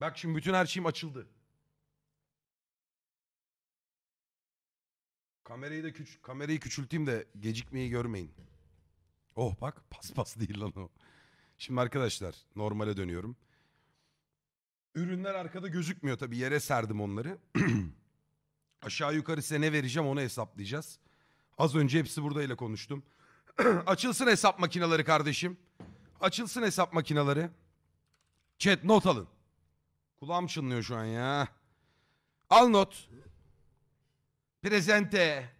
Bak şimdi bütün her şeyim açıldı. Kamerayı da küç kamerayı küçülteyim de gecikmeyi görmeyin. Oh bak paspas değil lan o. Şimdi arkadaşlar normale dönüyorum. Ürünler arkada gözükmüyor tabii yere serdim onları. Aşağı yukarı size ne vereceğim onu hesaplayacağız. Az önce hepsi buradayla konuştum. Açılsın hesap makineleri kardeşim. Açılsın hesap makineleri. Chat not alın. Kulağım çınlıyor şu an ya. Al not. Prezente.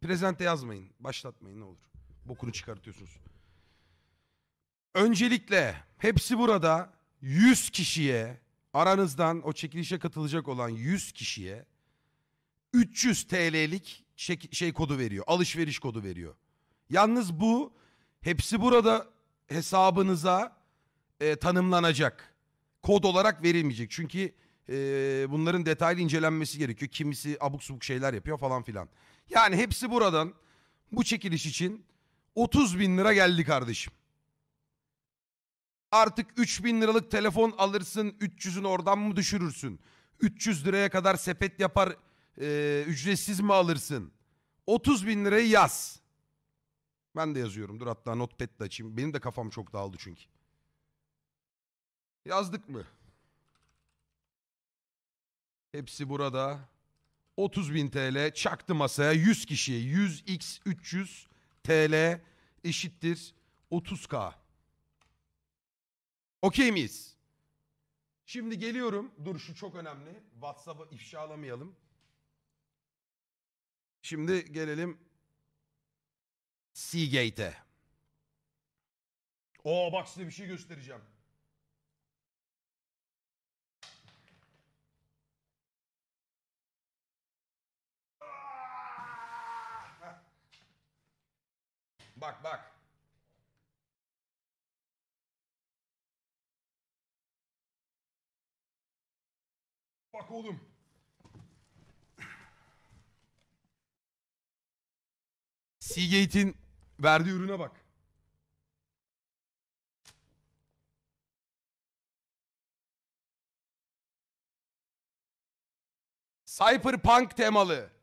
Prezente yazmayın. Başlatmayın ne olur. Bokunu çıkartıyorsunuz. Öncelikle hepsi burada 100 kişiye aranızdan o çekilişe katılacak olan 100 kişiye 300 TL'lik şey, şey kodu veriyor. Alışveriş kodu veriyor. Yalnız bu hepsi burada hesabınıza e, tanımlanacak kod olarak verilmeyecek. Çünkü e, bunların detaylı incelenmesi gerekiyor. Kimisi abuk subuk şeyler yapıyor falan filan. Yani hepsi buradan bu çekiliş için 30 bin lira geldi kardeşim. Artık 3 bin liralık telefon alırsın 300'ünü oradan mı düşürürsün? 300 liraya kadar sepet yapar e, ücretsiz mi alırsın? 30 bin lirayı yaz. Ben de yazıyorum. Dur hatta notepad de açayım. Benim de kafam çok dağıldı çünkü. Yazdık mı? Hepsi burada. 30 bin TL çaktı masaya 100 kişiye 100x 300 TL eşittir 30k. Okey miyiz? Şimdi geliyorum. Dur şu çok önemli. WhatsApp'ı ifşalamayalım. Şimdi gelelim Seagate'e. Oo bak size bir şey göstereceğim. Bak bak. Bak oğlum. Seagate'in verdiği ürüne bak. Cyberpunk temalı.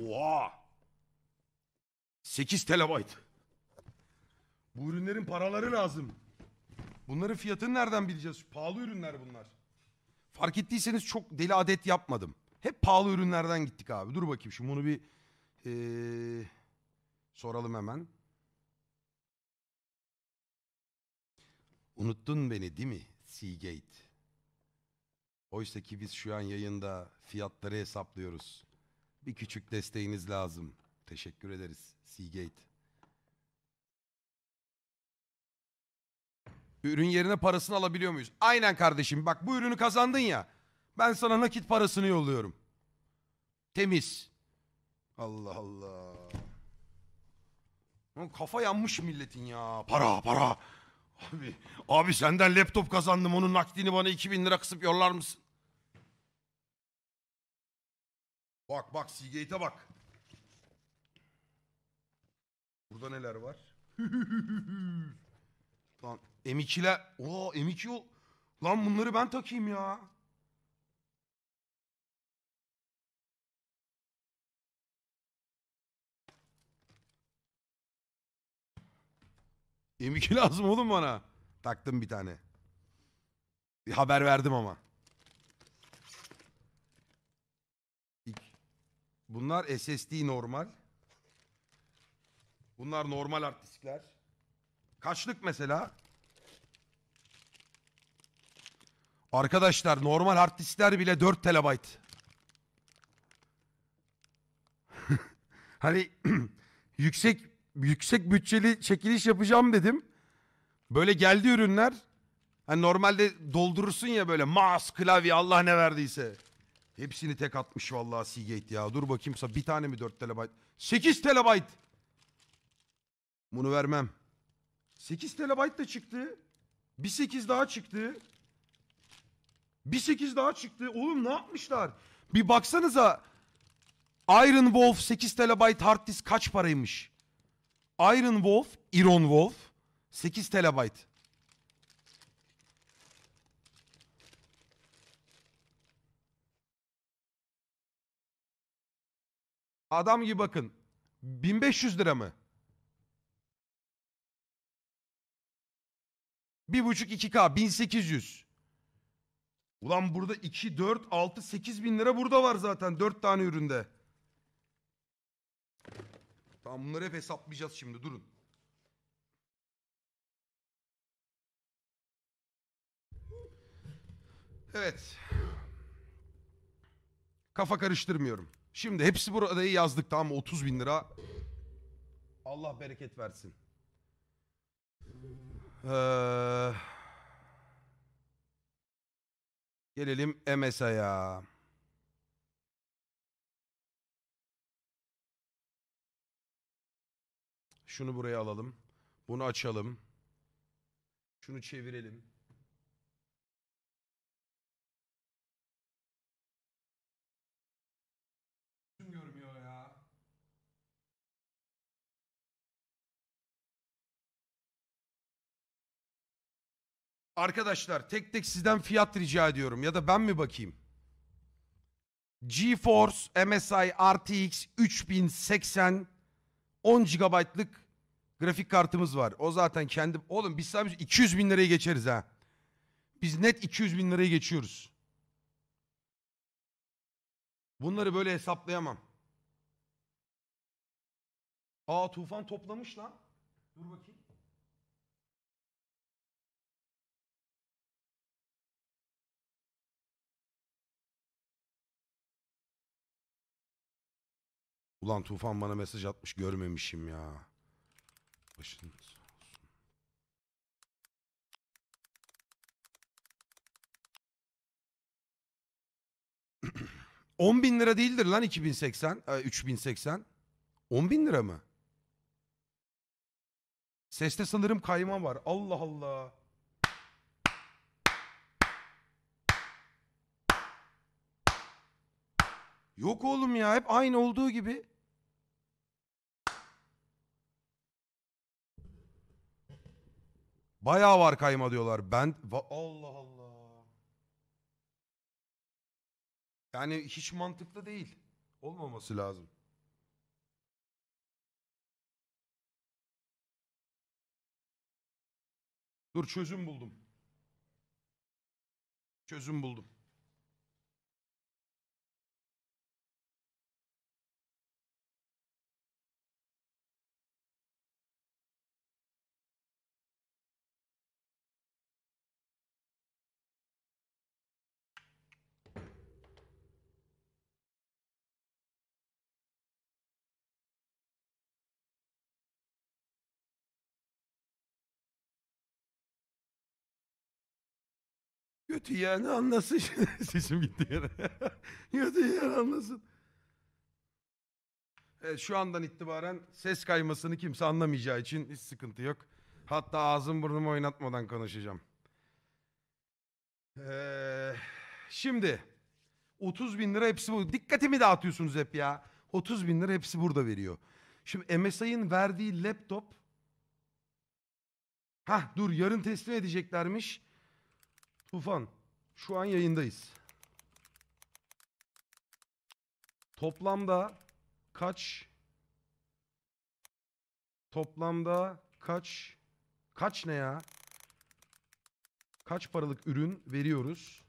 Oha! 8 terabayt. Bu ürünlerin paraları lazım. Bunların fiyatını nereden bileceğiz? Pahalı ürünler bunlar. Fark ettiyseniz çok deli adet yapmadım. Hep pahalı ürünlerden gittik abi. Dur bakayım şimdi bunu bir ee, soralım hemen. Unuttun beni değil mi Seagate? Oysa ki biz şu an yayında fiyatları hesaplıyoruz. Bir küçük desteğiniz lazım. Teşekkür ederiz Seagate. Ürün yerine parasını alabiliyor muyuz? Aynen kardeşim. Bak bu ürünü kazandın ya. Ben sana nakit parasını yolluyorum. Temiz. Allah Allah. Lan kafa yanmış milletin ya. Para para. Abi, abi senden laptop kazandım. Onun nakdini bana 2000 lira kısıp yollar mısın? Bak bak Seagate'e bak. Burada neler var? Lan M2'ler. Oo M2 Lan bunları ben takayım ya. M2 lazım oğlum bana. Taktım bir tane. Bir haber verdim ama. Bunlar SSD normal. Bunlar normal hard diskler. Kaçlık mesela? Arkadaşlar normal hard diskler bile 4 terabayt. hani yüksek yüksek bütçeli çekiliş yapacağım dedim. Böyle geldi ürünler. Hani normalde doldurursun ya böyle mouse, klavye Allah ne verdiyse. Hepsini tek atmış vallahi Seagate ya. Dur bakayımsa bir tane mi 4 TB? 8 TB. Bunu vermem. 8 TB da çıktı. Bir 8 daha çıktı. Bir 8 daha çıktı. Oğlum ne yapmışlar? Bir baksanıza. Iron Wolf 8 TB hard disk kaç paraymış? Iron Wolf, Iron Wolf 8 TB. Adam gibi bakın. 1500 lira mı? Bir buçuk 2K 1800. Ulan burada 2, 4, 6, 8 bin lira burada var zaten 4 tane üründe. Tamam bunları hep hesaplayacağız şimdi durun. Evet. Kafa karıştırmıyorum. Şimdi hepsi burada yazdık tamam mı? 30 bin lira. Allah bereket versin. Ee, gelelim MSA'ya. Şunu buraya alalım. Bunu açalım. Şunu çevirelim. Arkadaşlar tek tek sizden fiyat rica ediyorum ya da ben mi bakayım? GeForce MSI RTX 3080 10 GB'lık grafik kartımız var. O zaten kendi... Oğlum biz sadece 200 bin lirayı geçeriz ha. Biz net 200 bin lirayı geçiyoruz. Bunları böyle hesaplayamam. Aa Tufan toplamış lan. Dur bakayım. Ulan Tufan bana mesaj atmış görmemişim ya. Başın On bin lira değildir lan 2080, 3080. 10 bin lira mı? Seste sanırım kayma var. Allah Allah. Yok oğlum ya hep aynı olduğu gibi. Bayağı var kayma diyorlar. Ben Va- Allah Allah. Yani hiç mantıklı değil. Olmaması lazım. Dur çözüm buldum. Çözüm buldum. Götü yani anlasın. Sesim gitti yere. Götü yani anlasın. Evet şu andan itibaren ses kaymasını kimse anlamayacağı için hiç sıkıntı yok. Hatta ağzım burnumu oynatmadan konuşacağım. Ee, şimdi 30 bin lira hepsi bu. Dikkatimi dağıtıyorsunuz hep ya. 30 bin lira hepsi burada veriyor. Şimdi MSI'ın verdiği laptop... Hah dur yarın teslim edeceklermiş. Tufan. Şu an yayındayız. Toplamda kaç toplamda kaç kaç ne ya? Kaç paralık ürün veriyoruz?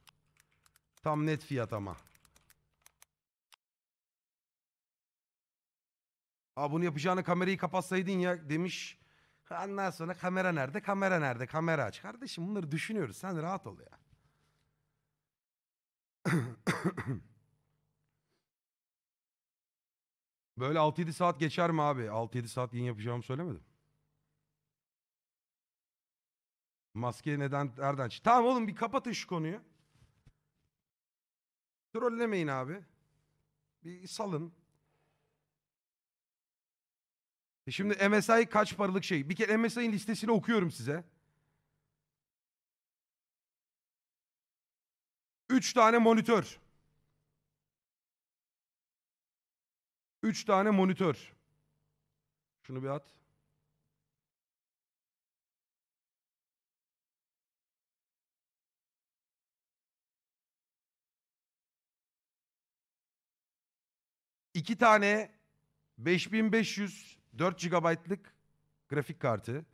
Tam net fiyat ama. Aa bunu yapacağını kamerayı kapatsaydın ya demiş Ondan sonra kamera nerede? Kamera nerede? Kamera aç. Kardeşim bunları düşünüyoruz. Sen rahat ol ya. Böyle 6-7 saat geçer mi abi? 6-7 saat yayın yapacağımı söylemedim. Maske neden nereden çıktı? Tamam oğlum bir kapatın şu konuyu. Trollemeyin abi. Bir salın. E şimdi MSI kaç paralık şey? Bir kere MSI'nin listesini okuyorum size. 3 tane monitör. 3 tane monitör. Şunu bir at. İki tane 5500 4 GB'lık grafik kartı,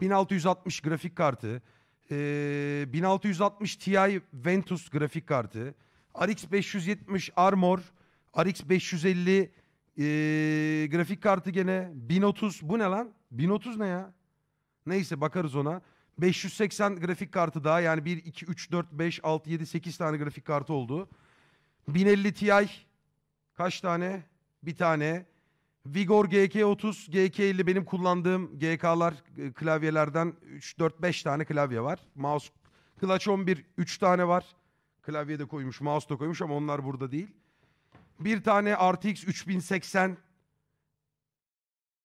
1660 grafik kartı, ee, 1660 Ti Ventus grafik kartı, RX 570 Armor, RX 550 ee, grafik kartı gene 1030 bu ne lan? 1030 ne ya? Neyse bakarız ona. 580 grafik kartı daha yani 1, 2, 3, 4, 5, 6, 7, 8 tane grafik kartı oldu. 1050 Ti kaç tane? Bir tane. Vigor GK30, GK50 benim kullandığım GK'lar e, klavyelerden 3-4-5 tane klavye var. Mouse Clutch 11 3 tane var. Klavye de koymuş, mouse da koymuş ama onlar burada değil. Bir tane RTX 3080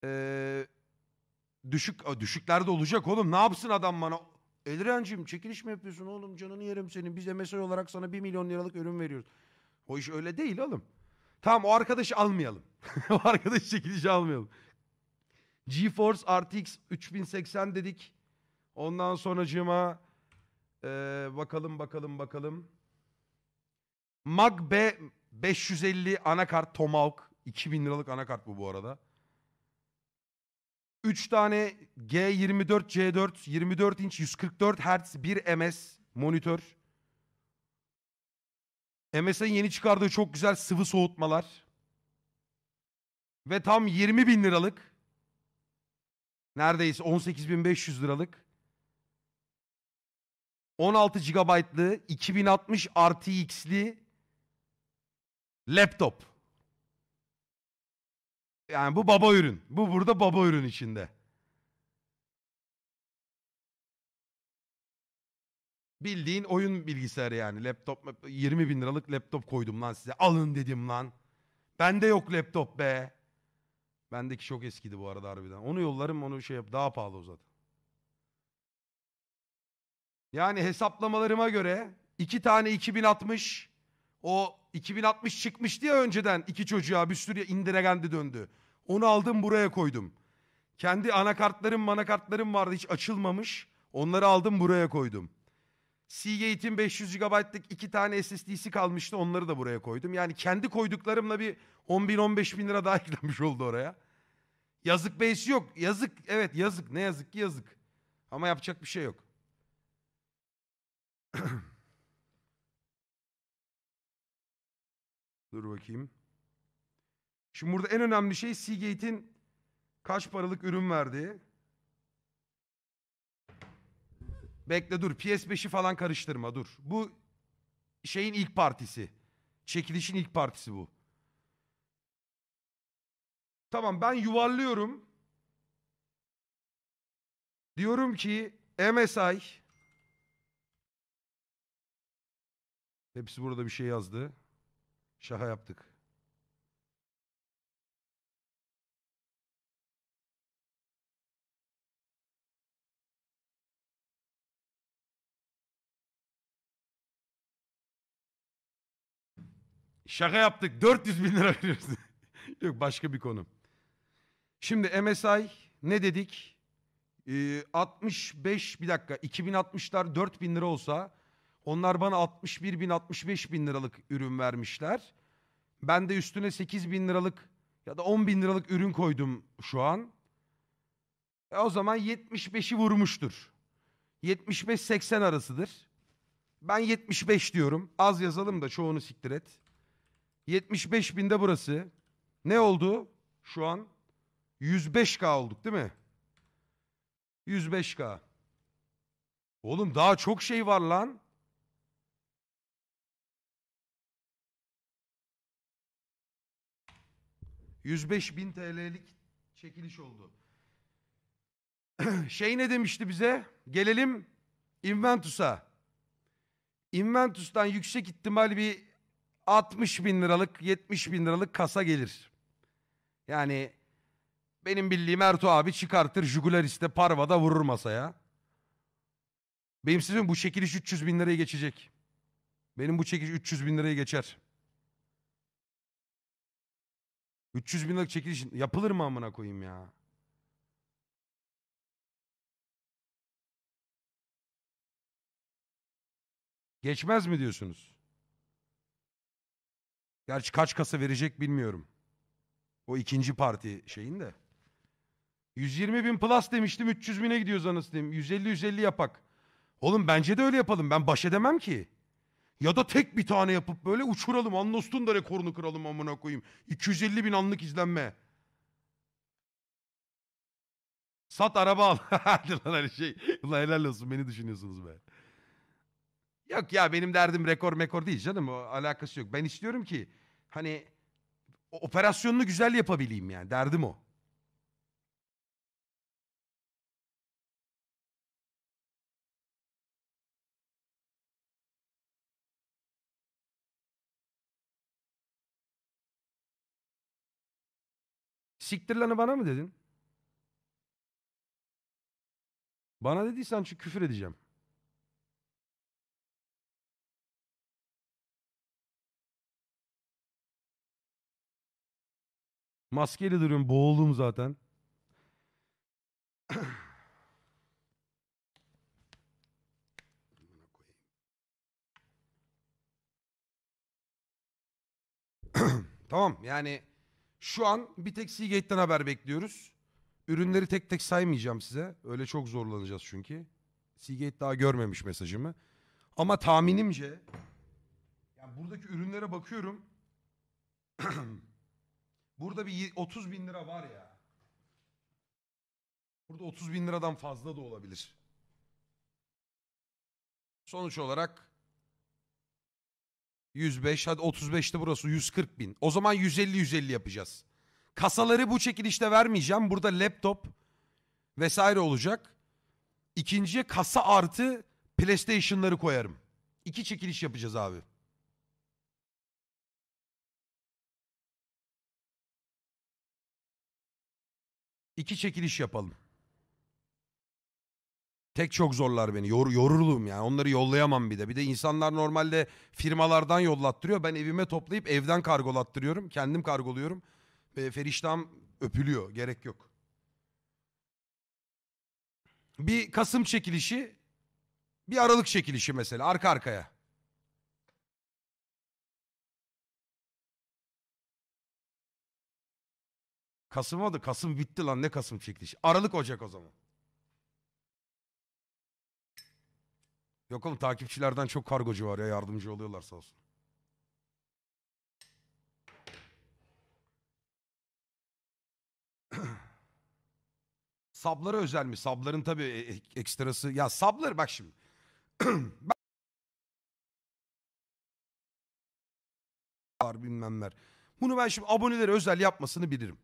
ee, düşük düşüklerde olacak oğlum. Ne yapsın adam bana? Elren'cim çekiliş mi yapıyorsun oğlum? Canını yerim senin. Biz MSI olarak sana 1 milyon liralık ürün veriyoruz. O iş öyle değil oğlum. Tamam o arkadaşı almayalım. o arkadaş çekilişi almayalım. GeForce RTX 3080 dedik. Ondan sonracığıma ee, bakalım bakalım bakalım. Mag B 550 anakart Tomahawk. 2000 liralık anakart bu bu arada. 3 tane G24 C4 24 inç 144 Hz 1 ms monitör. MSN yeni çıkardığı çok güzel sıvı soğutmalar. Ve tam 20 bin liralık. Neredeyse 18 bin 500 liralık. 16 GB'lı 2060 RTX'li laptop. Yani bu baba ürün. Bu burada baba ürün içinde. Bildiğin oyun bilgisayarı yani. Laptop 20 bin liralık laptop koydum lan size. Alın dedim lan. Bende yok laptop be. Bendeki çok eskidi bu arada harbiden. Onu yollarım onu şey yap. Daha pahalı uzadı Yani hesaplamalarıma göre iki tane 2060 o 2060 çıkmış diye önceden iki çocuğa bir sürü indiregendi döndü. Onu aldım buraya koydum. Kendi anakartlarım manakartlarım vardı hiç açılmamış. Onları aldım buraya koydum. Seagate'in 500 GB'lık iki tane SSD'si kalmıştı. Onları da buraya koydum. Yani kendi koyduklarımla bir 10 bin 15 bin lira daha eklemiş oldu oraya. Yazık beysi yok. Yazık. Evet yazık. Ne yazık ki yazık. Ama yapacak bir şey yok. Dur bakayım. Şimdi burada en önemli şey Seagate'in kaç paralık ürün verdiği. Bekle dur PS5'i falan karıştırma dur. Bu şeyin ilk partisi. Çekilişin ilk partisi bu. Tamam ben yuvarlıyorum. Diyorum ki MSI Hepsi burada bir şey yazdı. şaha yaptık. Şaka yaptık 400 bin lira veriyoruz. Yok başka bir konu. Şimdi MSI ne dedik? Ee, 65 bir dakika 2060'lar 4 bin lira olsa onlar bana 61 bin 65 bin liralık ürün vermişler. Ben de üstüne 8 bin liralık ya da 10 bin liralık ürün koydum şu an. E o zaman 75'i vurmuştur. 75-80 arasıdır. Ben 75 diyorum. Az yazalım da çoğunu siktir et. 75 binde burası. Ne oldu? Şu an 105K olduk değil mi? 105K. Oğlum daha çok şey var lan. bin TL'lik çekiliş oldu. şey ne demişti bize? Gelelim Inventus'a. Inventus'tan yüksek ihtimal bir 60 bin liralık 70 bin liralık kasa gelir. Yani benim bildiğim Ertuğ abi çıkartır Jugularis'te Parva'da vurur masaya. Benim sizin bu çekiliş 300 bin liraya geçecek. Benim bu çekiliş 300 bin liraya geçer. 300 bin liralık çekiliş yapılır mı amına koyayım ya? Geçmez mi diyorsunuz? Gerçi kaç kasa verecek bilmiyorum. O ikinci parti şeyin de. 120 bin plus demiştim 300 bine gidiyoruz anasını 150-150 yapak. Oğlum bence de öyle yapalım ben baş edemem ki. Ya da tek bir tane yapıp böyle uçuralım. Anlost'un da rekorunu kıralım amına koyayım. 250 bin anlık izlenme. Sat araba al. Hadi lan her şey. Ulan helal olsun beni düşünüyorsunuz be. Yok ya benim derdim rekor mekor değil canım. O alakası yok. Ben istiyorum ki hani operasyonunu güzel yapabileyim yani. Derdim o. Siktir lanı bana mı dedin? Bana dediysen çünkü küfür edeceğim. Maskeli duruyorum. Boğuldum zaten. tamam yani şu an bir tek Seagate'den haber bekliyoruz. Ürünleri tek tek saymayacağım size. Öyle çok zorlanacağız çünkü. Seagate daha görmemiş mesajımı. Ama tahminimce yani buradaki ürünlere bakıyorum. Burada bir 30 bin lira var ya. Burada 30 bin liradan fazla da olabilir. Sonuç olarak 105 hadi 35'te burası 140 bin. O zaman 150-150 yapacağız. Kasaları bu çekilişte vermeyeceğim. Burada laptop vesaire olacak. İkinciye kasa artı PlayStation'ları koyarım. İki çekiliş yapacağız abi. İki çekiliş yapalım. Tek çok zorlar beni. Yor, yoruldum yani. Onları yollayamam bir de. Bir de insanlar normalde firmalardan yollattırıyor. Ben evime toplayıp evden kargolattırıyorum. Kendim kargoluyorum. E, Feriştahım öpülüyor. Gerek yok. Bir Kasım çekilişi, bir Aralık çekilişi mesela arka arkaya. Kasım oldu. Kasım bitti lan. Ne Kasım çekilişi? Aralık Ocak o zaman. Yok oğlum takipçilerden çok kargocu var ya. Yardımcı oluyorlar sağ olsun. Sablara özel mi? Sabların tabii e, e, ekstrası. Ya sablar bak şimdi. bak. bilmemler. Bunu ben şimdi abonelere özel yapmasını bilirim.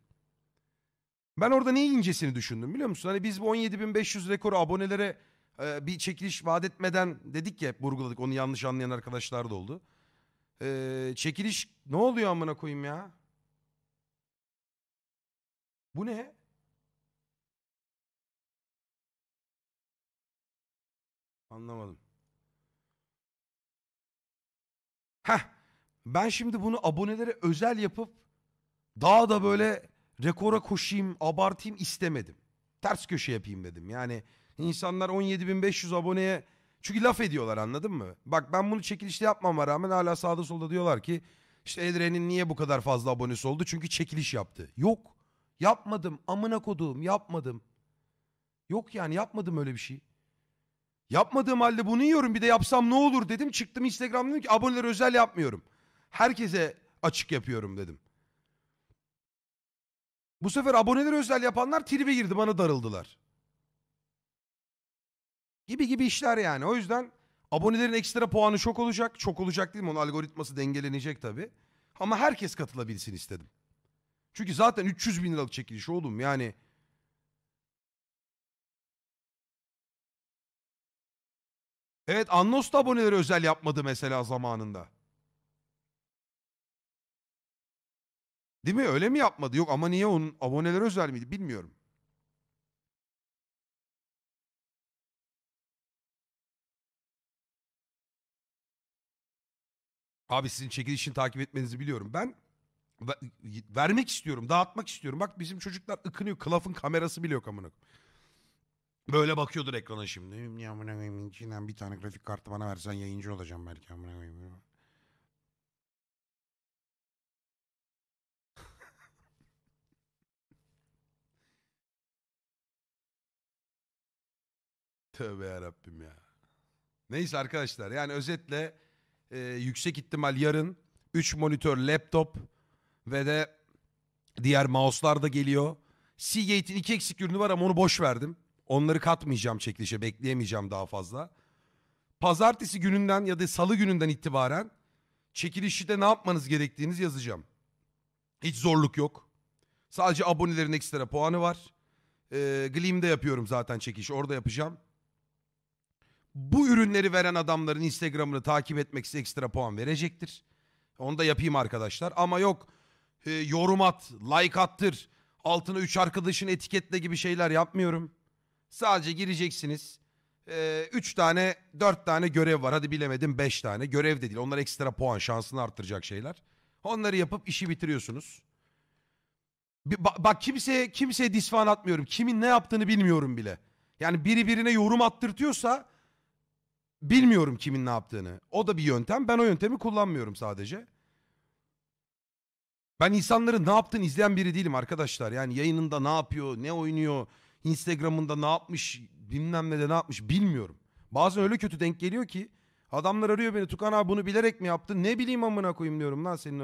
Ben orada neyi incesini düşündüm biliyor musun? Hani biz bu 17.500 rekoru abonelere e, bir çekiliş vaat etmeden dedik ya hep vurguladık. Onu yanlış anlayan arkadaşlar da oldu. E, çekiliş ne oluyor amına koyayım ya? Bu ne? Anlamadım. Heh. Ben şimdi bunu abonelere özel yapıp daha da böyle rekora koşayım, abartayım istemedim. Ters köşe yapayım dedim. Yani insanlar 17.500 aboneye çünkü laf ediyorlar anladın mı? Bak ben bunu çekilişte yapmama rağmen hala sağda solda diyorlar ki işte Edre'nin niye bu kadar fazla abonesi oldu? Çünkü çekiliş yaptı. Yok. Yapmadım. Amına koduğum yapmadım. Yok yani yapmadım öyle bir şey. Yapmadığım halde bunu yiyorum bir de yapsam ne olur dedim. Çıktım Instagram'da dedim ki aboneler özel yapmıyorum. Herkese açık yapıyorum dedim. Bu sefer aboneler özel yapanlar tribe girdi bana darıldılar. Gibi gibi işler yani. O yüzden abonelerin ekstra puanı çok olacak. Çok olacak değil mi? Onun algoritması dengelenecek tabii. Ama herkes katılabilsin istedim. Çünkü zaten 300 bin liralık çekiliş oğlum yani. Evet Annos da abonelere özel yapmadı mesela zamanında. Değil mi? Öyle mi yapmadı? Yok ama niye onun abonelere özel miydi bilmiyorum. Abi sizin çekilişini takip etmenizi biliyorum. Ben vermek istiyorum, dağıtmak istiyorum. Bak bizim çocuklar ıkınıyor. Klaf'ın kamerası bile yok amına. Böyle bakıyordur ekrana şimdi. Ya amına koyayım içinden bir tane grafik kartı bana versen yayıncı olacağım belki amına koyayım. Tövbe yarabbim ya. Neyse arkadaşlar yani özetle e, yüksek ihtimal yarın 3 monitör laptop ve de diğer mouse'lar da geliyor. Seagate'in iki eksik ürünü var ama onu boş verdim. Onları katmayacağım çekilişe bekleyemeyeceğim daha fazla. Pazartesi gününden ya da salı gününden itibaren çekilişi de ne yapmanız gerektiğiniz yazacağım. Hiç zorluk yok. Sadece abonelerin ekstra puanı var. E, Gleam'de yapıyorum zaten çekilişi orada yapacağım bu ürünleri veren adamların Instagram'ını takip etmek size ekstra puan verecektir. Onu da yapayım arkadaşlar. Ama yok e, yorum at, like attır, altına 3 arkadaşın etiketle gibi şeyler yapmıyorum. Sadece gireceksiniz. 3 e, üç tane, 4 tane görev var. Hadi bilemedim 5 tane. Görev de değil. Onlar ekstra puan şansını arttıracak şeyler. Onları yapıp işi bitiriyorsunuz. Bir, bak, bak kimseye kimseye disfan atmıyorum. Kimin ne yaptığını bilmiyorum bile. Yani biri birine yorum attırtıyorsa Bilmiyorum kimin ne yaptığını. O da bir yöntem. Ben o yöntemi kullanmıyorum sadece. Ben insanların ne yaptığını izleyen biri değilim arkadaşlar. Yani yayınında ne yapıyor, ne oynuyor, Instagram'ında ne yapmış, bilmem ne de ne yapmış bilmiyorum. Bazen öyle kötü denk geliyor ki adamlar arıyor beni Tukan abi bunu bilerek mi yaptın? Ne bileyim amına koyayım diyorum lan senin